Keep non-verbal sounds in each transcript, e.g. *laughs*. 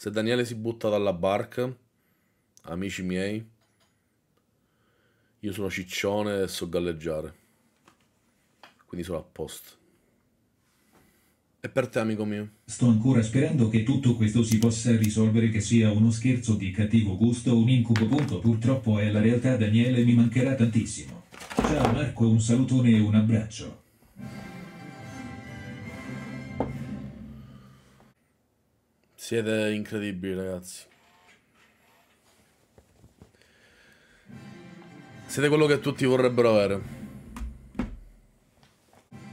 Se Daniele si butta dalla barca, amici miei, io sono ciccione e so galleggiare. Quindi sono a posto. E per te, amico mio? Sto ancora sperando che tutto questo si possa risolvere, che sia uno scherzo di cattivo gusto o un incubo. Punto. Purtroppo è la realtà, Daniele, mi mancherà tantissimo. Ciao Marco, un salutone e un abbraccio. Siete incredibili, ragazzi. Siete quello che tutti vorrebbero avere.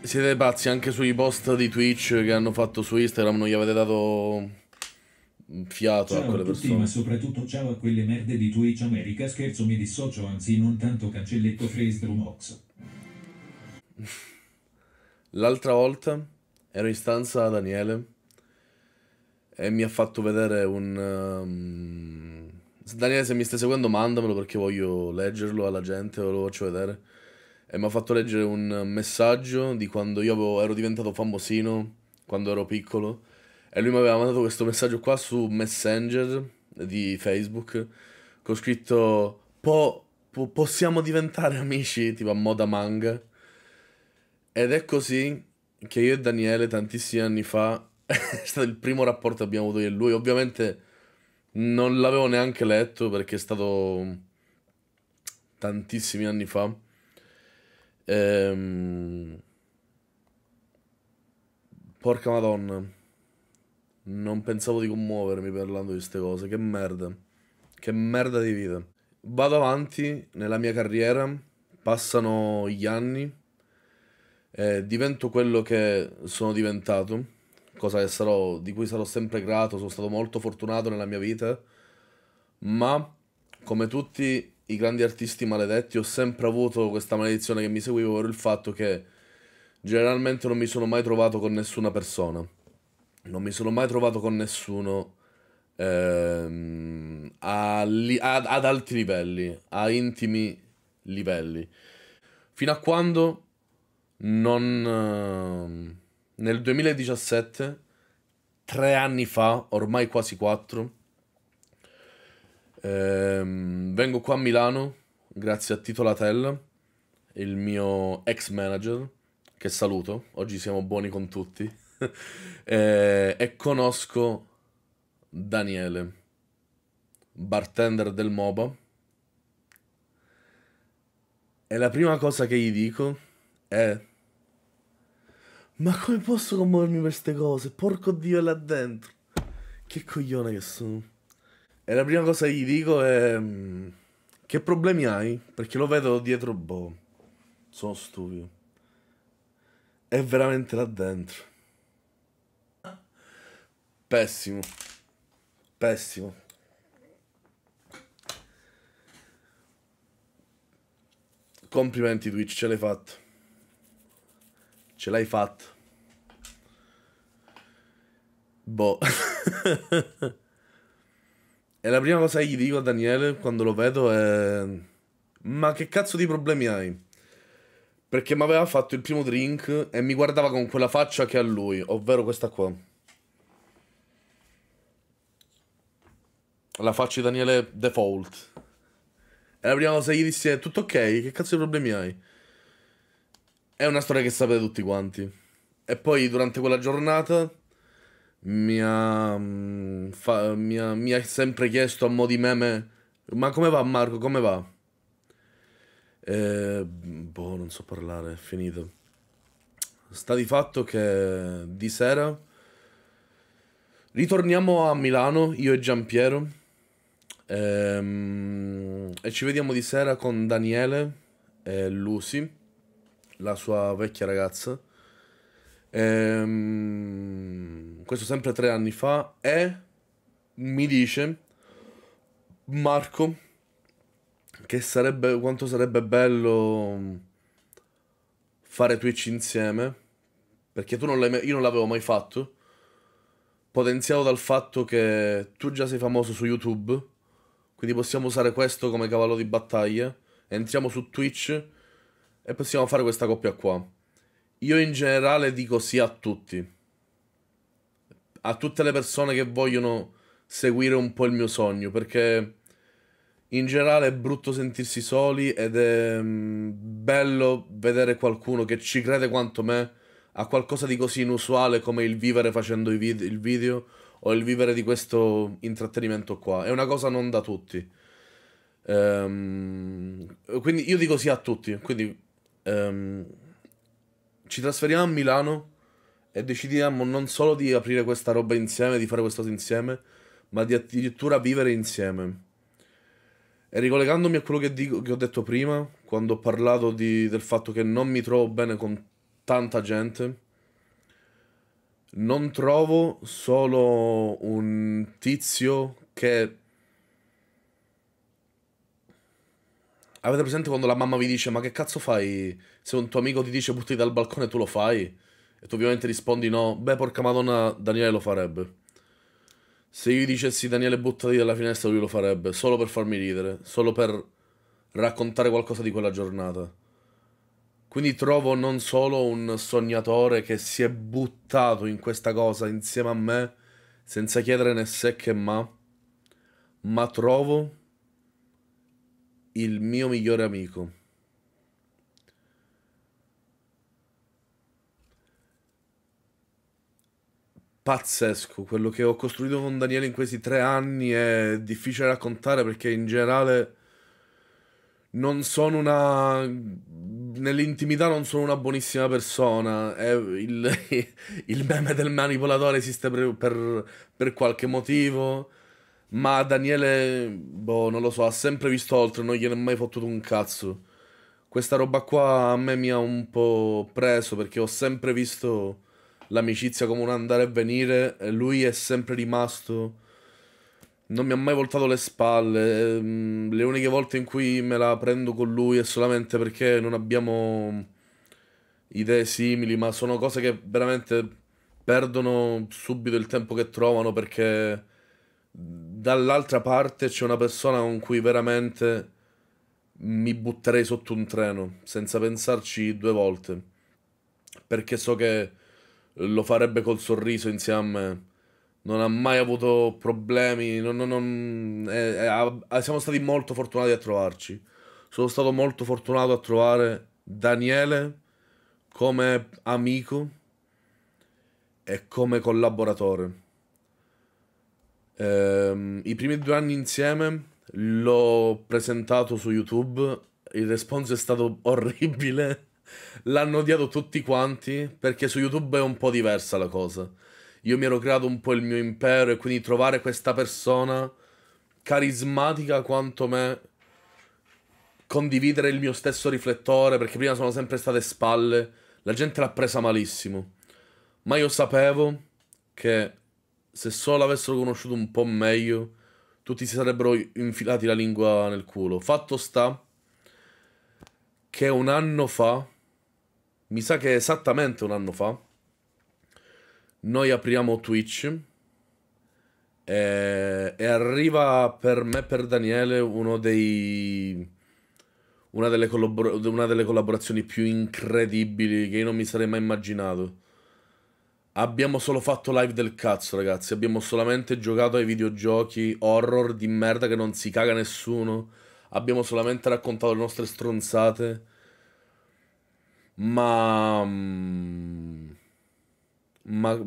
Siete pazzi anche sui post di Twitch che hanno fatto su Instagram, non gli avete dato fiato ciao a quelle a tutti, persone. Ma soprattutto ciao a quelle merde di Twitch America, scherzo mi dissocio, anzi non tanto cancelletto Freesdrumox. L'altra volta ero in stanza a Daniele e mi ha fatto vedere un... Um... Daniele se mi stai seguendo mandamelo perché voglio leggerlo alla gente, ve lo faccio vedere. E mi ha fatto leggere un messaggio di quando io avevo, ero diventato famosino, quando ero piccolo. E lui mi aveva mandato questo messaggio qua su Messenger di Facebook, con scritto... Po' possiamo diventare amici, tipo a moda manga. Ed è così che io e Daniele tantissimi anni fa *laughs* è stato il primo rapporto che abbiamo avuto io e lui. Ovviamente non l'avevo neanche letto perché è stato tantissimi anni fa. Ehm... Porca madonna. Non pensavo di commuovermi parlando di queste cose. Che merda. Che merda di vita. Vado avanti nella mia carriera. Passano gli anni. Eh, divento quello che sono diventato cosa sarò, di cui sarò sempre grato, sono stato molto fortunato nella mia vita, ma come tutti i grandi artisti maledetti ho sempre avuto questa maledizione che mi seguiva, ovvero il fatto che generalmente non mi sono mai trovato con nessuna persona, non mi sono mai trovato con nessuno ehm, a, a, ad alti livelli, a intimi livelli, fino a quando non... Eh, nel 2017, tre anni fa, ormai quasi quattro, ehm, vengo qua a Milano grazie a Tito Latella, il mio ex manager, che saluto, oggi siamo buoni con tutti, *laughs* e, eh, e conosco Daniele, bartender del MOBA. E la prima cosa che gli dico è ma come posso commuovermi per queste cose? Porco dio è là dentro. Che coglione che sono. E la prima cosa che gli dico è... Mm, che problemi hai? Perché lo vedo dietro, boh. Sono stupido. È veramente là dentro. Pessimo. Pessimo. Complimenti Twitch, ce l'hai fatta. Ce l'hai fatto. Boh. e *laughs* la prima cosa che gli dico a Daniele quando lo vedo è... Ma che cazzo di problemi hai? Perché mi aveva fatto il primo drink e mi guardava con quella faccia che ha lui, ovvero questa qua. La faccia di Daniele default. E la prima cosa che gli dissi è tutto ok, che cazzo di problemi hai? È una storia che sapete tutti quanti. E poi durante quella giornata mi ha, mm, fa, mi ha, mi ha sempre chiesto a mo' di meme, ma come va Marco, come va? E, boh, non so parlare, è finito. Sta di fatto che di sera ritorniamo a Milano, io e Giampiero, e, ehm, e ci vediamo di sera con Daniele e Lucy la sua vecchia ragazza. Ehm, questo sempre tre anni fa. E mi dice Marco che sarebbe quanto sarebbe bello fare Twitch insieme. Perché tu non l'hai mai, io non l'avevo mai fatto. Potenziato dal fatto che tu già sei famoso su YouTube. Quindi possiamo usare questo come cavallo di battaglia. Entriamo su Twitch e possiamo fare questa coppia qua. Io in generale dico sì a tutti. A tutte le persone che vogliono seguire un po' il mio sogno, perché in generale è brutto sentirsi soli ed è mm, bello vedere qualcuno che ci crede quanto me a qualcosa di così inusuale come il vivere facendo vid il video o il vivere di questo intrattenimento qua. È una cosa non da tutti. Ehm, quindi io dico sì a tutti, quindi ehm, ci trasferiamo a Milano e decidiamo non solo di aprire questa roba insieme, di fare questo insieme, ma di addirittura vivere insieme. E ricollegandomi a quello che, dico, che ho detto prima, quando ho parlato di, del fatto che non mi trovo bene con tanta gente, non trovo solo un tizio che Avete presente quando la mamma vi dice ma che cazzo fai se un tuo amico ti dice buttati dal balcone tu lo fai? E tu ovviamente rispondi no, beh porca madonna Daniele lo farebbe. Se io gli dicessi Daniele buttati dalla finestra lui lo farebbe, solo per farmi ridere, solo per raccontare qualcosa di quella giornata. Quindi trovo non solo un sognatore che si è buttato in questa cosa insieme a me, senza chiedere né se che ma, ma trovo il mio migliore amico. Pazzesco, quello che ho costruito con Daniele in questi tre anni è difficile raccontare perché in generale non sono una... nell'intimità non sono una buonissima persona. Il, *laughs* il, meme del manipolatore esiste per, per, per qualche motivo ma Daniele, boh, non lo so, ha sempre visto oltre, non gliene è mai fottuto un cazzo. Questa roba qua a me mi ha un po' preso perché ho sempre visto l'amicizia come un andare e venire e lui è sempre rimasto... Non mi ha mai voltato le spalle. Ehm, le uniche volte in cui me la prendo con lui è solamente perché non abbiamo idee simili, ma sono cose che veramente perdono subito il tempo che trovano perché dall'altra parte c'è una persona con cui veramente mi butterei sotto un treno, senza pensarci due volte, perché so che lo farebbe col sorriso insieme a me. Non ha mai avuto problemi, non, non, non, eh, eh, siamo stati molto fortunati a trovarci. Sono stato molto fortunato a trovare Daniele come amico e come collaboratore Ehm, I primi due anni insieme l'ho presentato su YouTube, il responso è stato *laughs* orribile, l'hanno odiato tutti quanti perché su YouTube è un po' diversa la cosa. Io mi ero creato un po' il mio impero e quindi trovare questa persona carismatica quanto me, condividere il mio stesso riflettore perché prima sono sempre state spalle, la gente l'ha presa malissimo. Ma io sapevo che se solo avessero conosciuto un po' meglio, tutti si sarebbero infilati la lingua nel culo. Fatto sta che un anno fa, mi sa che esattamente un anno fa, noi apriamo Twitch e, e arriva per me, e per Daniele, uno dei... Una delle, una delle collaborazioni più incredibili che io non mi sarei mai immaginato Abbiamo solo fatto live del cazzo, ragazzi. Abbiamo solamente giocato ai videogiochi horror di merda che non si caga nessuno. Abbiamo solamente raccontato le nostre stronzate. Ma. Mm, ma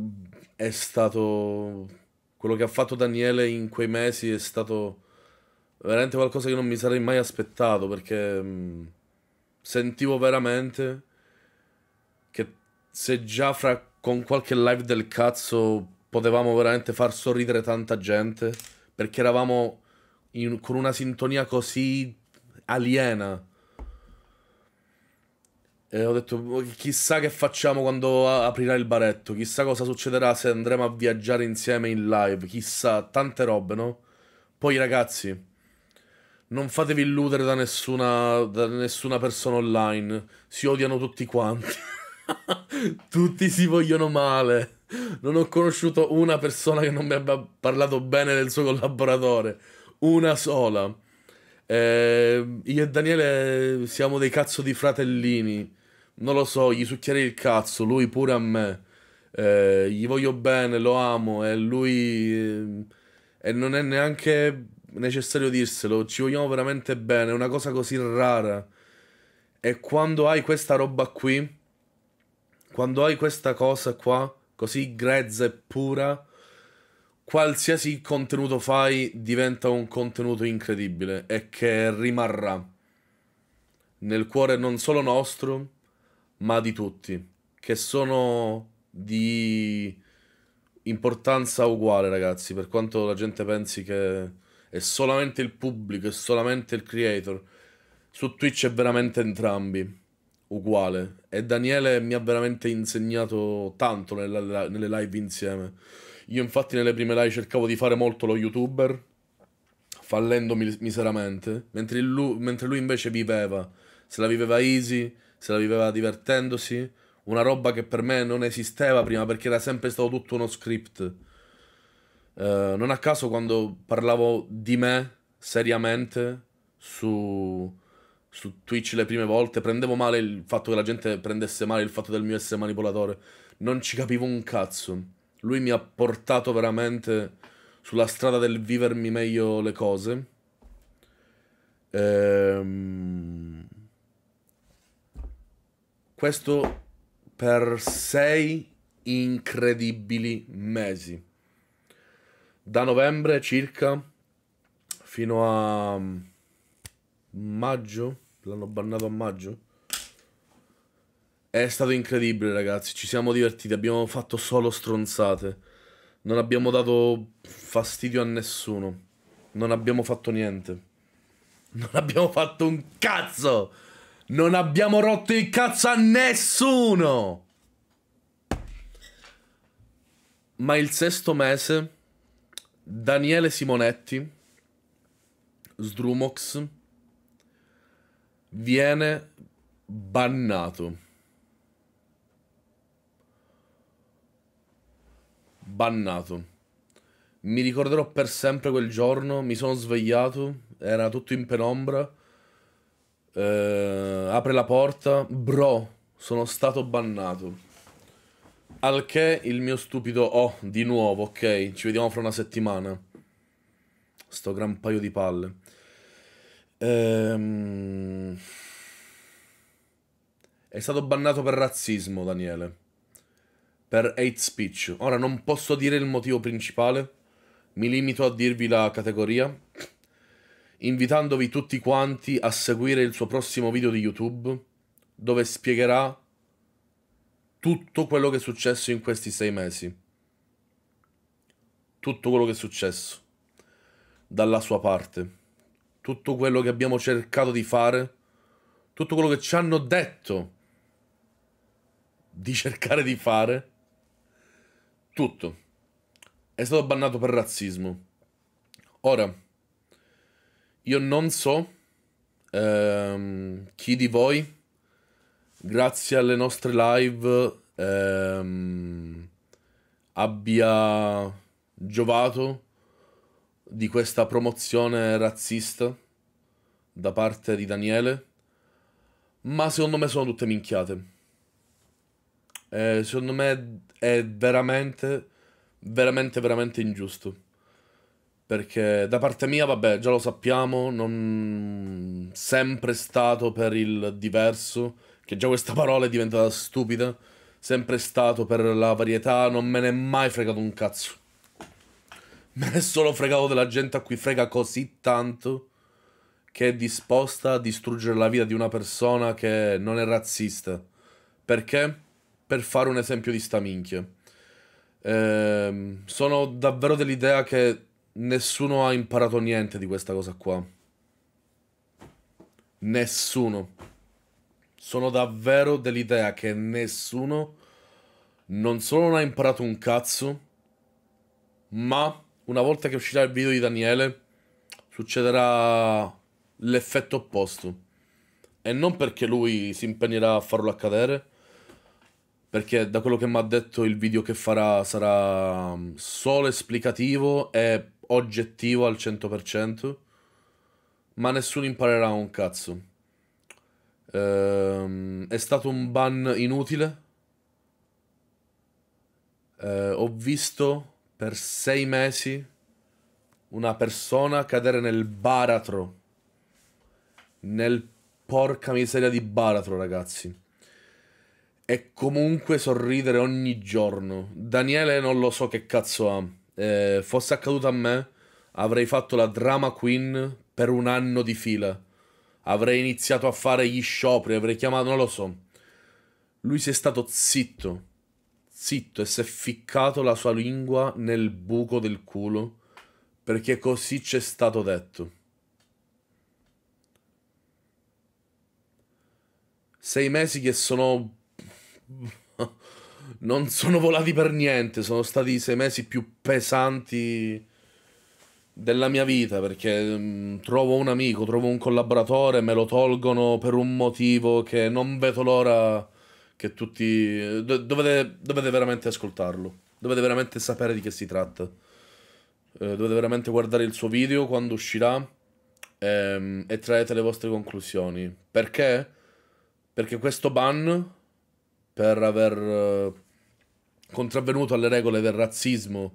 è stato. Quello che ha fatto Daniele in quei mesi è stato veramente qualcosa che non mi sarei mai aspettato perché mm, sentivo veramente che se già fra con qualche live del cazzo potevamo veramente far sorridere tanta gente perché eravamo in, con una sintonia così aliena. E ho detto, oh, chissà che facciamo quando aprirà il baretto, chissà cosa succederà se andremo a viaggiare insieme in live, chissà, tante robe, no? Poi ragazzi, non fatevi illudere da nessuna, da nessuna persona online, si odiano tutti quanti. *laughs* *laughs* Tutti si vogliono male. Non ho conosciuto una persona che non mi abbia parlato bene del suo collaboratore. Una sola. Eh, io e Daniele siamo dei cazzo di fratellini. Non lo so, gli succhierei il cazzo, lui pure a me. Eh, gli voglio bene, lo amo e lui... Eh, e non è neanche necessario dirselo, ci vogliamo veramente bene, è una cosa così rara. E quando hai questa roba qui quando hai questa cosa qua, così grezza e pura, qualsiasi contenuto fai diventa un contenuto incredibile e che rimarrà nel cuore non solo nostro, ma di tutti, che sono di importanza uguale, ragazzi, per quanto la gente pensi che è solamente il pubblico, è solamente il creator. Su Twitch è veramente entrambi uguale. E Daniele mi ha veramente insegnato tanto nella, nelle live insieme. Io infatti nelle prime live cercavo di fare molto lo youtuber, fallendo miseramente, mentre lui, mentre lui invece viveva. Se la viveva easy, se la viveva divertendosi, una roba che per me non esisteva prima perché era sempre stato tutto uno script. Uh, non a caso quando parlavo di me seriamente su, su Twitch le prime volte prendevo male il fatto che la gente prendesse male il fatto del mio essere manipolatore. Non ci capivo un cazzo. Lui mi ha portato veramente sulla strada del vivermi meglio le cose. Ehm... Questo per sei incredibili mesi. Da novembre circa fino a maggio, l'hanno bannato a maggio. È stato incredibile, ragazzi. Ci siamo divertiti. Abbiamo fatto solo stronzate. Non abbiamo dato fastidio a nessuno. Non abbiamo fatto niente. Non abbiamo fatto un cazzo. Non abbiamo rotto il cazzo a nessuno. Ma il sesto mese, Daniele Simonetti, Sdrumox, viene bannato. Bannato. Mi ricorderò per sempre quel giorno, mi sono svegliato, era tutto in penombra. Eh, apre la porta, bro, sono stato bannato. Al che il mio stupido, oh, di nuovo, ok, ci vediamo fra una settimana. Sto gran paio di palle. Ehm... È stato bannato per razzismo, Daniele. Per hate speech. Ora non posso dire il motivo principale. Mi limito a dirvi la categoria. Invitandovi tutti quanti a seguire il suo prossimo video di YouTube. Dove spiegherà tutto quello che è successo in questi sei mesi. Tutto quello che è successo. Dalla sua parte tutto quello che abbiamo cercato di fare, tutto quello che ci hanno detto di cercare di fare, tutto è stato bannato per razzismo. Ora, io non so ehm, chi di voi, grazie alle nostre live, ehm, abbia giovato di questa promozione razzista da parte di Daniele, ma secondo me sono tutte minchiate. E eh, secondo me è veramente, veramente, veramente ingiusto. Perché da parte mia, vabbè, già lo sappiamo, non sempre stato per il diverso, che già questa parola è diventata stupida, sempre stato per la varietà, non me ne è mai fregato un cazzo. Me ne sono fregato della gente a cui frega così tanto che è disposta a distruggere la vita di una persona che non è razzista. Perché? Per fare un esempio di sta minchia. Ehm, sono davvero dell'idea che nessuno ha imparato niente di questa cosa qua. Nessuno. Sono davvero dell'idea che nessuno non solo non ha imparato un cazzo, ma una volta che uscirà il video di Daniele, succederà l'effetto opposto. E non perché lui si impegnerà a farlo accadere, perché da quello che mi ha detto il video che farà sarà mm, solo esplicativo e oggettivo al 100%, ma nessuno imparerà un cazzo. Ehm, è stato un ban inutile. Ehm, ho visto per sei mesi una persona cadere nel baratro. Nel porca miseria di baratro, ragazzi. E comunque sorridere ogni giorno. Daniele non lo so che cazzo ha. Eh, fosse accaduto a me, avrei fatto la drama queen per un anno di fila. Avrei iniziato a fare gli scioperi, avrei chiamato, non lo so. Lui si è stato zitto zitto e si è ficcato la sua lingua nel buco del culo, perché così c'è stato detto. Sei mesi che sono... *laughs* non sono volati per niente, sono stati i sei mesi più pesanti della mia vita perché mm, trovo un amico, trovo un collaboratore, me lo tolgono per un motivo che non vedo l'ora che tutti... Do- dovete, dovete veramente ascoltarlo, dovete veramente sapere di che si tratta. Eh, dovete veramente guardare il suo video quando uscirà ehm, e traete le vostre conclusioni. Perché? Perché questo ban per aver eh, contravvenuto alle regole del razzismo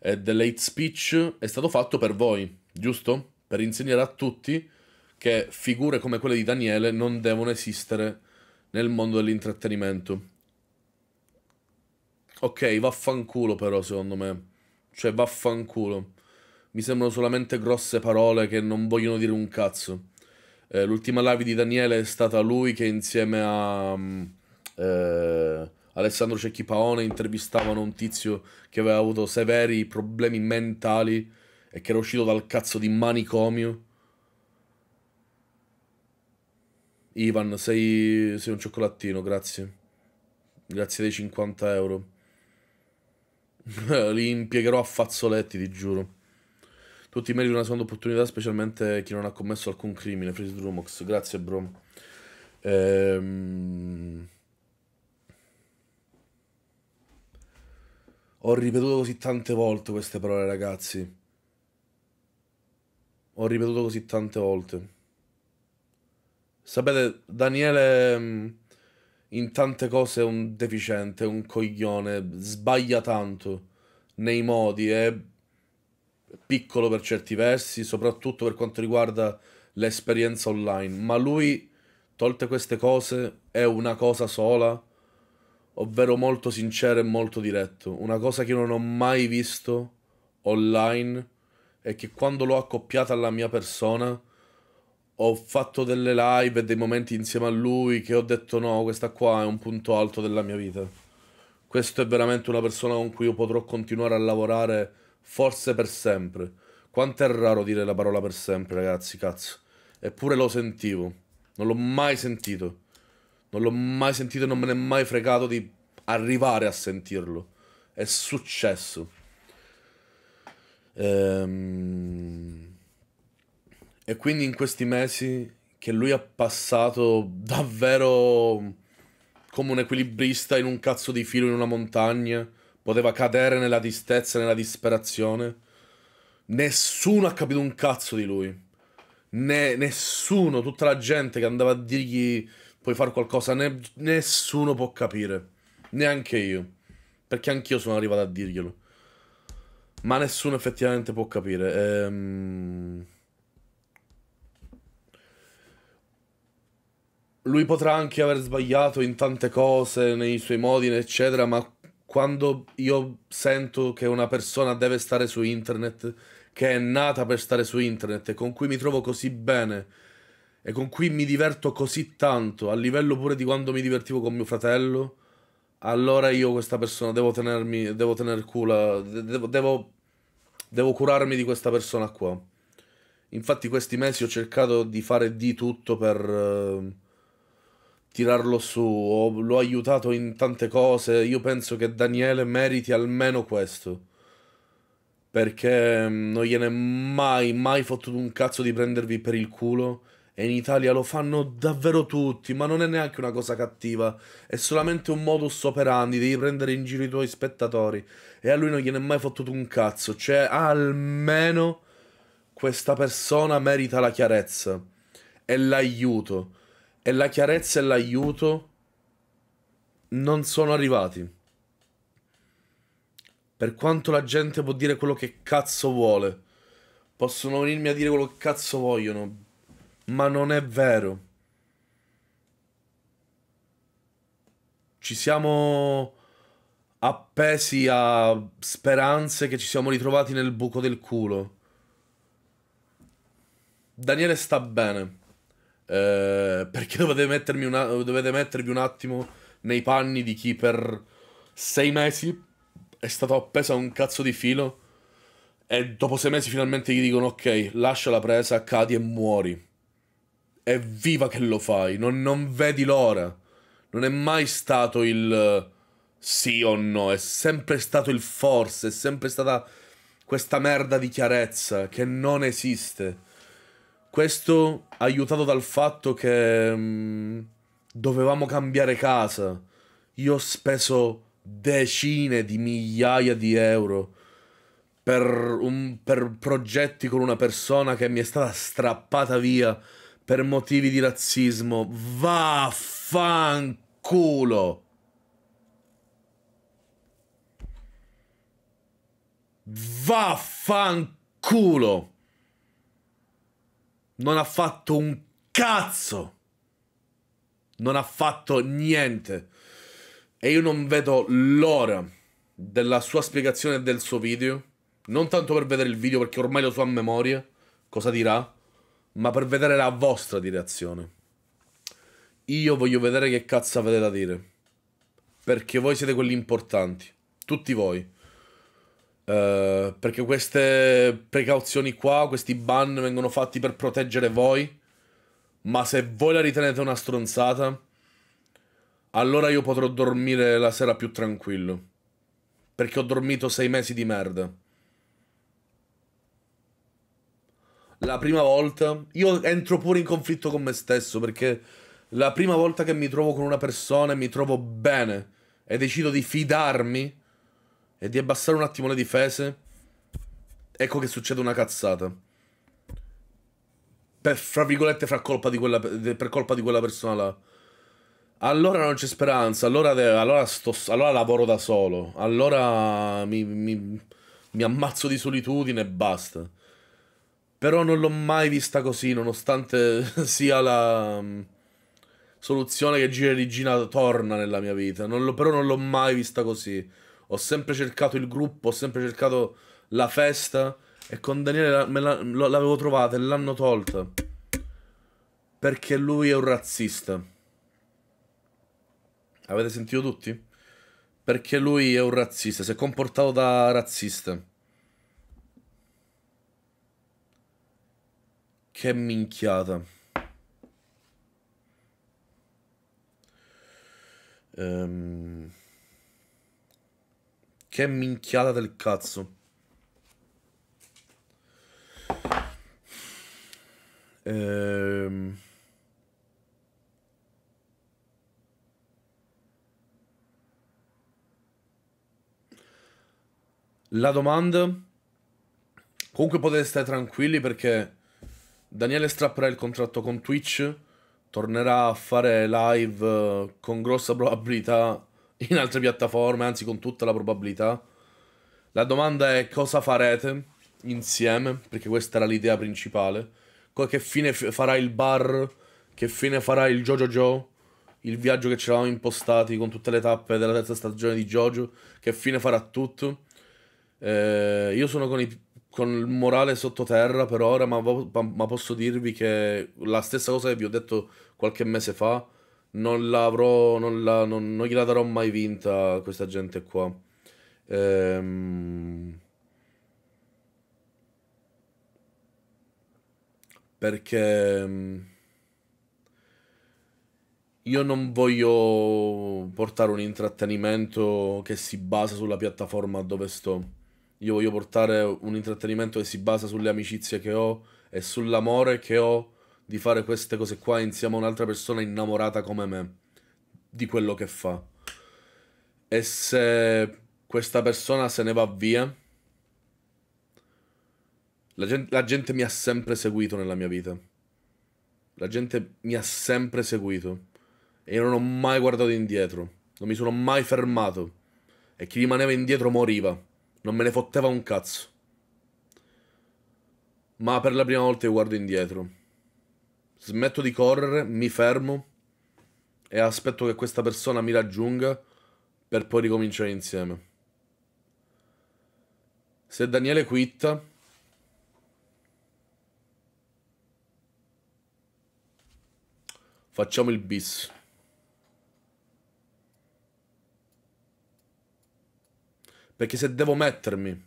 e dell'hate speech è stato fatto per voi, giusto? Per insegnare a tutti che figure come quelle di Daniele non devono esistere nel mondo dell'intrattenimento. Ok, vaffanculo però, secondo me. Cioè, vaffanculo. Mi sembrano solamente grosse parole che non vogliono dire un cazzo. Eh, l'ultima live di Daniele è stata lui che insieme a mm, eh, Alessandro Cecchi Paone intervistavano un tizio che aveva avuto severi problemi mentali e che era uscito dal cazzo di manicomio Ivan, sei, sei un cioccolattino, grazie. Grazie dei 50 euro. *laughs* Li impiegherò a fazzoletti, ti giuro. Tutti meritano una seconda opportunità, specialmente chi non ha commesso alcun crimine. Freeze Drumox, grazie bro. Ehm... Ho ripetuto così tante volte queste parole, ragazzi. Ho ripetuto così tante volte. Sapete, Daniele mm, in tante cose è un deficiente, un coglione, sbaglia tanto nei modi, è piccolo per certi versi, soprattutto per quanto riguarda l'esperienza online, ma lui, tolte queste cose, è una cosa sola, ovvero molto sincero e molto diretto. Una cosa che non ho mai visto online e che quando l'ho accoppiata alla mia persona, ho fatto delle live e dei momenti insieme a lui che ho detto no, questa qua è un punto alto della mia vita. Questo è veramente una persona con cui io potrò continuare a lavorare forse per sempre. Quanto è raro dire la parola per sempre, ragazzi, cazzo. Eppure lo sentivo. Non l'ho mai sentito. Non l'ho mai sentito e non me ne è mai fregato di arrivare a sentirlo. È successo. Ehm... E quindi in questi mesi che lui ha passato davvero come un equilibrista in un cazzo di filo in una montagna, poteva cadere nella tristezza, nella disperazione. Nessuno ha capito un cazzo di lui. Ne, nessuno, tutta la gente che andava a dirgli puoi fare qualcosa, ne, nessuno può capire. Neanche io. Perché anch'io sono arrivato a dirglielo. Ma nessuno effettivamente può capire. Ehm... lui potrà anche aver sbagliato in tante cose, nei suoi modi, eccetera, ma quando io sento che una persona deve stare su internet, che è nata per stare su internet e con cui mi trovo così bene e con cui mi diverto così tanto, a livello pure di quando mi divertivo con mio fratello, allora io questa persona devo tenermi, devo tener cura, devo, devo, devo curarmi di questa persona qua. Infatti questi mesi ho cercato di fare di tutto per tirarlo su, ho, l'ho aiutato in tante cose, io penso che Daniele meriti almeno questo. Perché mm, non gliene è mai, mai fottuto un cazzo di prendervi per il culo. E in Italia lo fanno davvero tutti, ma non è neanche una cosa cattiva, è solamente un modus operandi, devi prendere in giro i tuoi spettatori. E a lui non gliene è mai fottuto un cazzo, cioè almeno questa persona merita la chiarezza e l'aiuto e la chiarezza e l'aiuto non sono arrivati. Per quanto la gente può dire quello che cazzo vuole, possono venirmi a dire quello che cazzo vogliono, ma non è vero. Ci siamo appesi a speranze che ci siamo ritrovati nel buco del culo. Daniele sta bene. Eh, perché *laughs* dovete, una, dovete mettervi un attimo nei panni di chi per sei mesi è stato appeso a un cazzo di filo e dopo sei mesi finalmente gli dicono ok, lascia la presa, cadi e muori. È viva che lo fai, non, non vedi l'ora. Non è mai stato il sì o no, è sempre stato il forse, è sempre stata questa merda di chiarezza che non esiste. Questo aiutato dal fatto che mh, mm, dovevamo cambiare casa. Io ho speso decine di migliaia di euro per, un, per progetti con una persona che mi è stata strappata via per motivi di razzismo. Vaffanculo! Vaffanculo! non ha fatto un cazzo. Non ha fatto niente. E io non vedo l'ora della sua spiegazione del suo video. Non tanto per vedere il video, perché ormai lo so a memoria cosa dirà, ma per vedere la vostra direzione. Io voglio vedere che cazzo avete da dire. Perché voi siete quelli importanti. Tutti voi. Eh, perché queste precauzioni qua, questi ban vengono fatti per proteggere voi. Ma se voi la ritenete una stronzata, allora io potrò dormire la sera più tranquillo. Perché ho dormito sei mesi di merda. La prima volta, io entro pure in conflitto con me stesso perché la prima volta che mi trovo con una persona e mi trovo bene e decido di fidarmi e di abbassare un attimo le difese, ecco che succede una cazzata. Per, fra virgolette, fra colpa di quella, per colpa di quella persona là. Allora non c'è speranza, allora, allora, sto, allora, lavoro da solo, allora mi, mi, mi ammazzo di solitudine e basta. Però non l'ho mai vista così, nonostante *laughs* sia la mm, soluzione che gira e rigina torna nella mia vita. Non però non l'ho mai vista così ho sempre cercato il gruppo, ho sempre cercato la festa e con Daniele l'avevo la, trovata e l'hanno tolta. Perché lui è un razzista. Avete sentito tutti? Perché lui è un razzista, si è comportato da razzista. Che minchiata. Ehm... Um... Che minchiata del cazzo. Ehm... La domanda. Comunque potete stare tranquilli perché Daniele strapperà il contratto con Twitch. Tornerà a fare live eh, con grossa probabilità in altre piattaforme, anzi con tutta la probabilità. La domanda è cosa farete insieme, perché questa era l'idea principale. Che fine farà il bar, che fine farà il JoJo Joe, il viaggio che ci eravamo impostati con tutte le tappe della terza stagione di JoJo, che fine farà tutto. Eh, io sono con, i, con, il morale sottoterra per ora, ma, ma posso dirvi che la stessa cosa che vi ho detto qualche mese fa, non l'avrò, non, la, non, non gliela darò mai vinta a questa gente qua. Ehm... Perché mm, io non voglio portare un intrattenimento che si basa sulla piattaforma dove sto. Io voglio portare un intrattenimento che si basa sulle amicizie che ho e sull'amore che ho di fare queste cose qua insieme a un'altra persona innamorata come me di quello che fa. E se questa persona se ne va via, la gente, la gente mi ha sempre seguito nella mia vita. La gente mi ha sempre seguito. E io non ho mai guardato indietro. Non mi sono mai fermato. E chi rimaneva indietro moriva. Non me ne fotteva un cazzo. Ma per la prima volta io guardo indietro smetto di correre, mi fermo e aspetto che questa persona mi raggiunga per poi ricominciare insieme. Se Daniele quitta, facciamo il bis. Perché se devo mettermi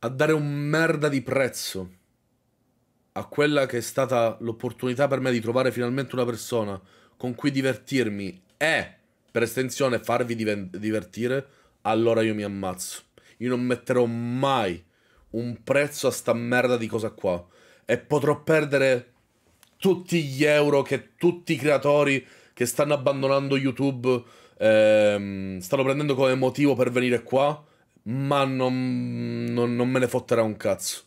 a dare un merda di prezzo a quella che è stata l'opportunità per me di trovare finalmente una persona con cui divertirmi e, per estensione, farvi div- divertire, allora io mi ammazzo. Io non metterò mai un prezzo a sta merda di cosa qua. E potrò perdere tutti gli euro che tutti i creatori che stanno abbandonando YouTube ehm, stanno prendendo come motivo per venire qua, ma non, non, non me ne fotterà un cazzo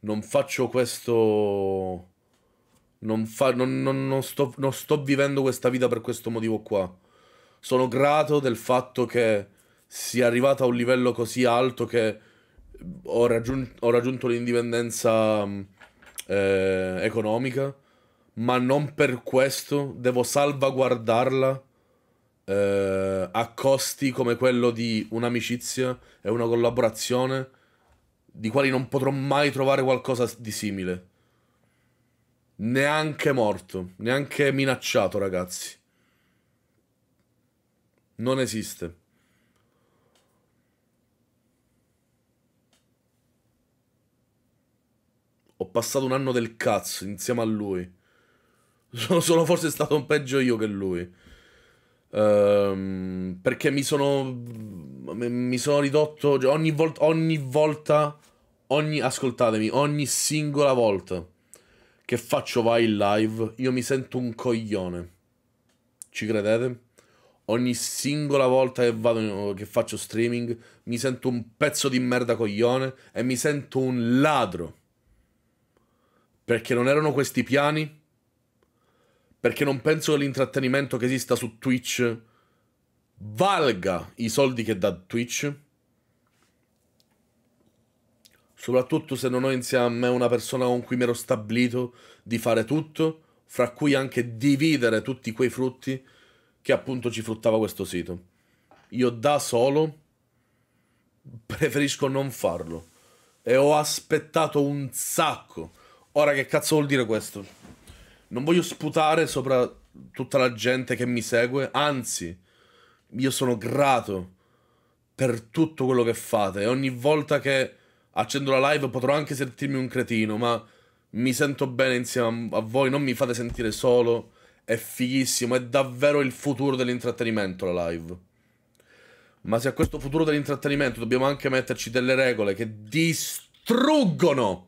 non faccio questo... Non, fa, non, non, non, sto, non sto vivendo questa vita per questo motivo qua. Sono grato del fatto che sia arrivata a un livello così alto che ho, raggiun- ho raggiunto l'indipendenza mm, eh, economica, ma non per questo devo salvaguardarla eh, a costi come quello di un'amicizia e una collaborazione di quali non potrò mai trovare qualcosa di simile. Neanche morto, neanche minacciato, ragazzi. Non esiste. Ho passato un anno del cazzo insieme a lui. Sono, sono forse stato peggio io che lui. Um, perché mi sono. Mi sono ridotto. Cioè ogni, vol- ogni volta ogni, ascoltatemi, ogni singola volta che faccio vai live, io mi sento un coglione. Ci credete? Ogni singola volta che, vado, che faccio streaming, mi sento un pezzo di merda coglione e mi sento un ladro. Perché non erano questi piani? Perché non penso che l'intrattenimento che esista su Twitch valga i soldi che dà Twitch? soprattutto se non ho insieme a me una persona con cui mi ero stabilito di fare tutto, fra cui anche dividere tutti quei frutti che appunto ci fruttava questo sito. Io da solo preferisco non farlo e ho aspettato un sacco. Ora che cazzo vuol dire questo? Non voglio sputare sopra tutta la gente che mi segue, anzi, io sono grato per tutto quello che fate e ogni volta che accendo la live, potrò anche sentirmi un cretino, ma mi sento bene insieme a voi, non mi fate sentire solo. È fighissimo, è davvero il futuro dell'intrattenimento la live. Ma se a questo futuro dell'intrattenimento dobbiamo anche metterci delle regole che distruggono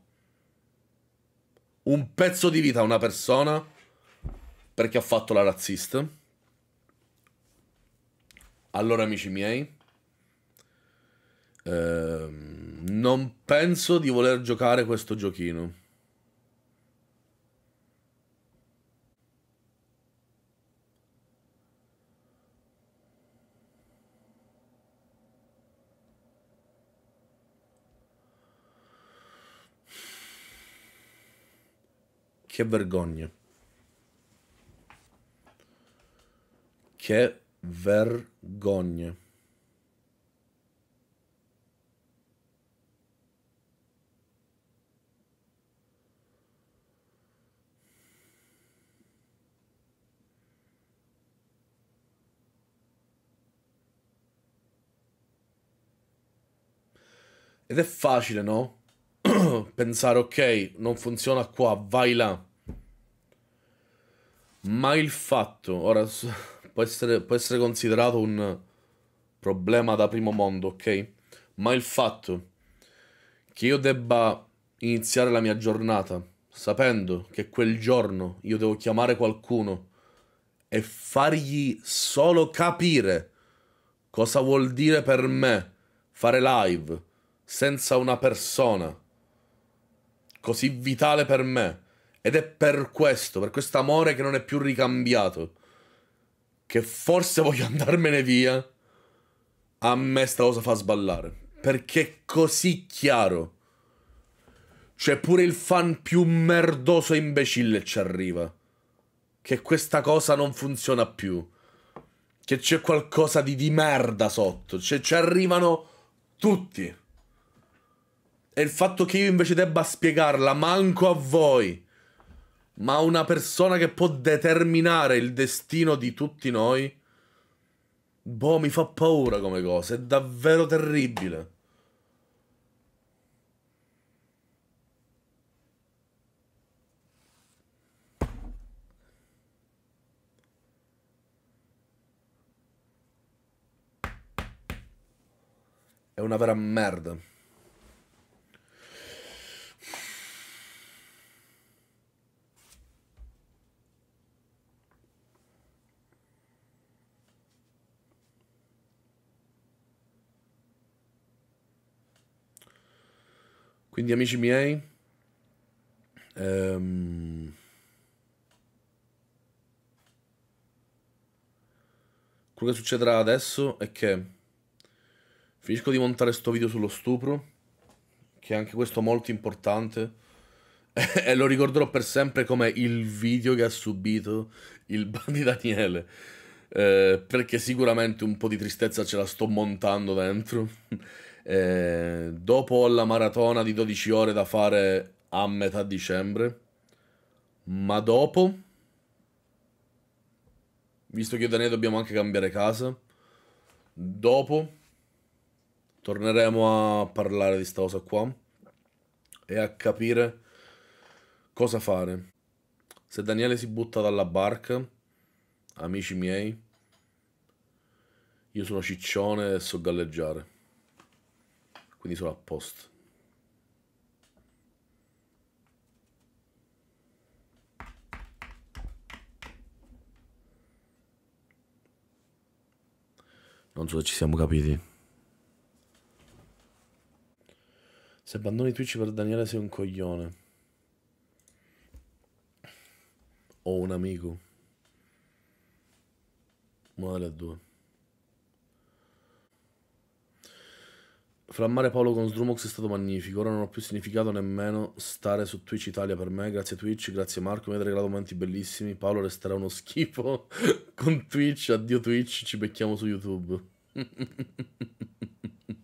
un pezzo di vita a una persona perché ha fatto la razzista. Allora, amici miei, ehm non penso di voler giocare questo giochino. Che vergogna. Che vergogna. Ed è facile, no? *clears throat* Pensare, ok, non funziona qua, vai là. Ma il fatto, ora può essere, può essere considerato un problema da primo mondo, ok? Ma il fatto che io debba iniziare la mia giornata sapendo che quel giorno io devo chiamare qualcuno e fargli solo capire cosa vuol dire per me fare live, senza una persona così vitale per me. Ed è per questo, per questo amore che non è più ricambiato, che forse voglio *laughs* andarmene via. A me sta cosa fa sballare. Perché è così chiaro. Cioè pure il fan più merdoso e imbecille ci arriva. Che questa cosa non funziona più. Che c'è qualcosa di, di merda sotto. Cioè ci arrivano tutti. E il fatto che io invece debba spiegarla manco a voi, ma a una persona che può determinare il destino di tutti noi, boh, mi fa paura come cosa, è davvero terribile. È una vera merda. Quindi amici miei, ehm, quello che succederà adesso è che finisco di montare sto video sullo stupro, che è anche questo molto importante, *laughs* e lo ricorderò per sempre come il video che ha subito il *laughs* Bandi Daniele. Eh, perché sicuramente un po' di tristezza ce la sto montando dentro. Eh, dopo la maratona di 12 ore da fare a metà dicembre, ma dopo, visto che io e Daniele dobbiamo anche cambiare casa, dopo torneremo a parlare di sta cosa qua e a capire cosa fare. Se Daniele si butta dalla barca, amici miei, io sono ciccione e so galleggiare quindi sono a posto. Non so se ci siamo capiti. Se abbandoni Twitch per Daniele sei un coglione. O un amico. Una delle due. Flammare Paolo con Sdrumox è stato magnifico. Ora non ho più significato nemmeno stare su Twitch Italia per me. Grazie Twitch, grazie Marco, mi avete regalato momenti bellissimi. Paolo resterà uno schifo *laughs* con Twitch. Addio Twitch, ci becchiamo su YouTube. *laughs*